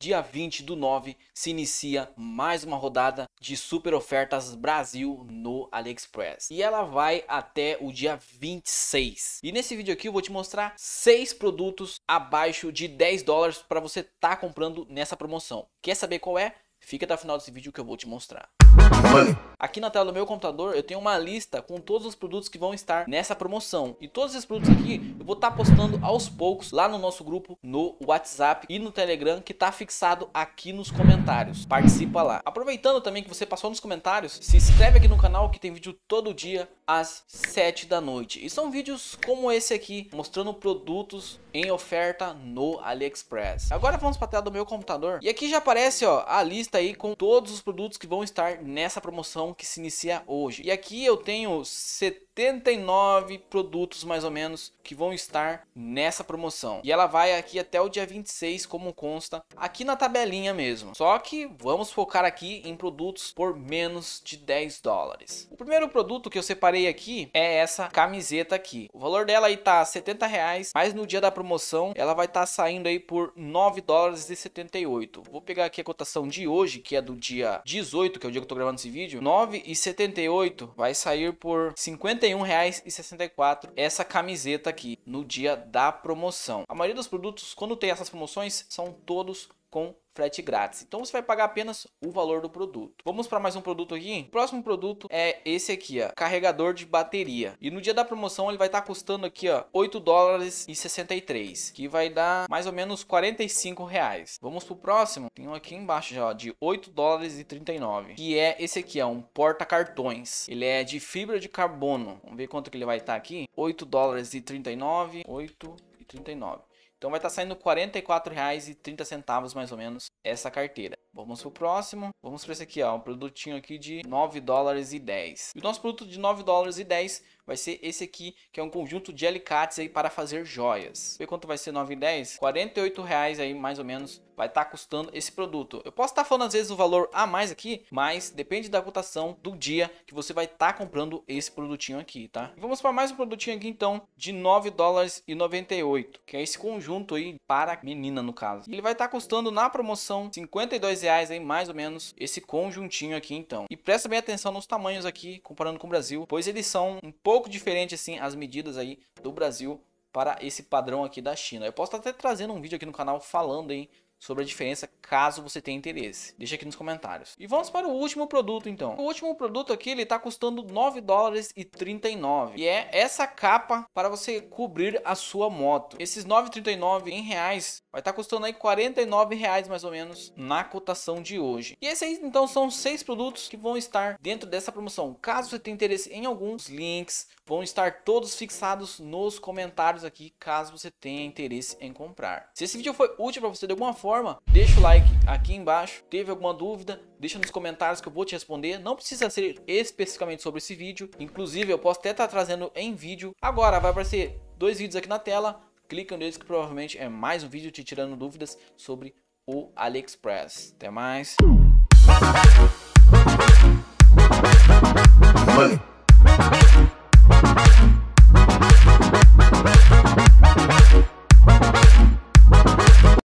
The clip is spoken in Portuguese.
dia 20 do 9 se inicia mais uma rodada de super ofertas Brasil no AliExpress. E ela vai até o dia 26. E nesse vídeo aqui eu vou te mostrar seis produtos abaixo de 10 dólares para você estar tá comprando nessa promoção. Quer saber qual é? Fica até o final desse vídeo que eu vou te mostrar. Aqui na tela do meu computador eu tenho uma lista com todos os produtos que vão estar nessa promoção. E todos esses produtos aqui eu vou estar tá postando aos poucos lá no nosso grupo, no WhatsApp e no Telegram que está fixado aqui nos comentários. Participa lá. Aproveitando também que você passou nos comentários, se inscreve aqui no canal que tem vídeo todo dia às 7 da noite. E são vídeos como esse aqui, mostrando produtos em oferta no AliExpress. Agora vamos para a tela do meu computador. E aqui já aparece ó, a lista aí com todos os produtos que vão estar nessa promoção que se inicia hoje. E aqui eu tenho 70 79 produtos mais ou menos que vão estar nessa promoção. E ela vai aqui até o dia 26, como consta aqui na tabelinha mesmo. Só que vamos focar aqui em produtos por menos de 10 dólares. O primeiro produto que eu separei aqui é essa camiseta aqui. O valor dela aí tá 70 reais, mas no dia da promoção ela vai estar tá saindo aí por 9 dólares e 78. Vou pegar aqui a cotação de hoje, que é do dia 18, que é o dia que eu tô gravando esse vídeo. 9,78 vai sair por 50 31,64 essa camiseta aqui no dia da promoção. A maioria dos produtos, quando tem essas promoções, são todos com frete grátis. Então você vai pagar apenas o valor do produto. Vamos para mais um produto aqui? O próximo produto é esse aqui, ó, carregador de bateria. E no dia da promoção ele vai estar tá custando aqui, ó, 8 dólares e 63, que vai dar mais ou menos 45 reais. Vamos pro próximo? Tem um aqui embaixo já, ó, de 8 dólares e 39, que é esse aqui, ó, um porta-cartões. Ele é de fibra de carbono. Vamos ver quanto que ele vai estar tá aqui? 8 dólares e 39, 8 e 39. Então vai estar tá saindo R$ 44,30 mais ou menos essa carteira. Vamos para o próximo. Vamos para esse aqui, ó, um produtinho aqui de 9 dólares e 10. E o nosso produto de 9 dólares e 10 vai ser esse aqui, que é um conjunto de alicates aí para fazer joias. Vê quanto vai ser 9,10? 48 reais aí, mais ou menos, vai estar tá custando esse produto. Eu posso estar tá falando às vezes o valor a mais aqui, mas depende da cotação do dia que você vai estar tá comprando esse produtinho aqui, tá? vamos para mais um produtinho aqui então, de 9 dólares e 98, que é esse conjunto aí para menina no caso. Ele vai estar tá custando na promoção 52 reais aí, mais ou menos, esse conjuntinho aqui então. E presta bem atenção nos tamanhos aqui, comparando com o Brasil, pois eles são um pouco pouco diferente assim as medidas aí do Brasil para esse padrão aqui da China. Eu posso estar até trazendo um vídeo aqui no canal falando hein, sobre a diferença caso você tenha interesse. Deixa aqui nos comentários. E vamos para o último produto então. O último produto aqui ele está custando 9 dólares e 39 e é essa capa para você cobrir a sua moto. Esses 9,39 em reais vai estar tá custando aí 49 reais mais ou menos na cotação de hoje. E esses então são seis produtos que vão estar dentro dessa promoção. Caso você tenha interesse em alguns links vão estar todos fixados nos comentários aqui caso você tenha interesse em comprar. Se esse vídeo foi útil para você de alguma forma forma, deixa o like aqui embaixo. Teve alguma dúvida? Deixa nos comentários que eu vou te responder. Não precisa ser especificamente sobre esse vídeo. Inclusive, eu posso até estar tá trazendo em vídeo. Agora vai aparecer dois vídeos aqui na tela. Clica neles que provavelmente é mais um vídeo te tirando dúvidas sobre o AliExpress. Até mais. Money.